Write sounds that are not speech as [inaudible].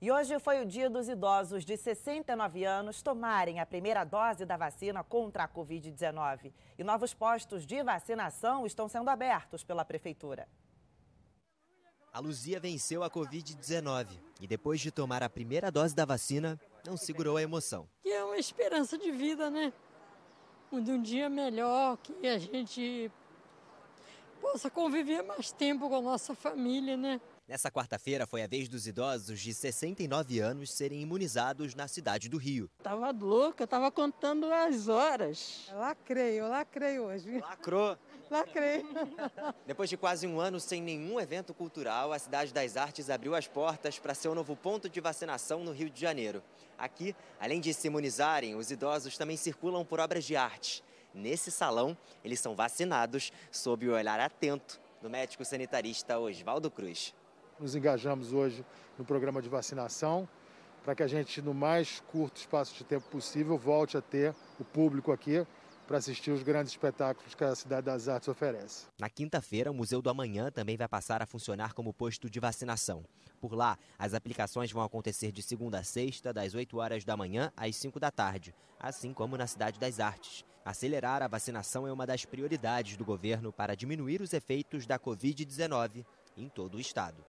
E hoje foi o dia dos idosos de 69 anos tomarem a primeira dose da vacina contra a Covid-19. E novos postos de vacinação estão sendo abertos pela Prefeitura. A Luzia venceu a Covid-19 e, depois de tomar a primeira dose da vacina, não segurou a emoção. Que é uma esperança de vida, né? De um dia melhor, que a gente possa conviver mais tempo com a nossa família, né? Nessa quarta-feira foi a vez dos idosos de 69 anos serem imunizados na cidade do Rio. Tava louca, tava contando as horas. Lacrei, eu lacrei hoje. Lacrou? Lacrei. [laughs] Depois de quase um ano sem nenhum evento cultural, a Cidade das Artes abriu as portas para seu novo ponto de vacinação no Rio de Janeiro. Aqui, além de se imunizarem, os idosos também circulam por obras de arte nesse salão, eles são vacinados sob o olhar atento do médico sanitarista Oswaldo Cruz. Nos engajamos hoje no programa de vacinação para que a gente, no mais curto espaço de tempo possível, volte a ter o público aqui para assistir os grandes espetáculos que a Cidade das Artes oferece. Na quinta-feira, o Museu do Amanhã também vai passar a funcionar como posto de vacinação. Por lá, as aplicações vão acontecer de segunda a sexta, das 8 horas da manhã às 5 da tarde, assim como na Cidade das Artes. Acelerar a vacinação é uma das prioridades do governo para diminuir os efeitos da Covid-19 em todo o estado.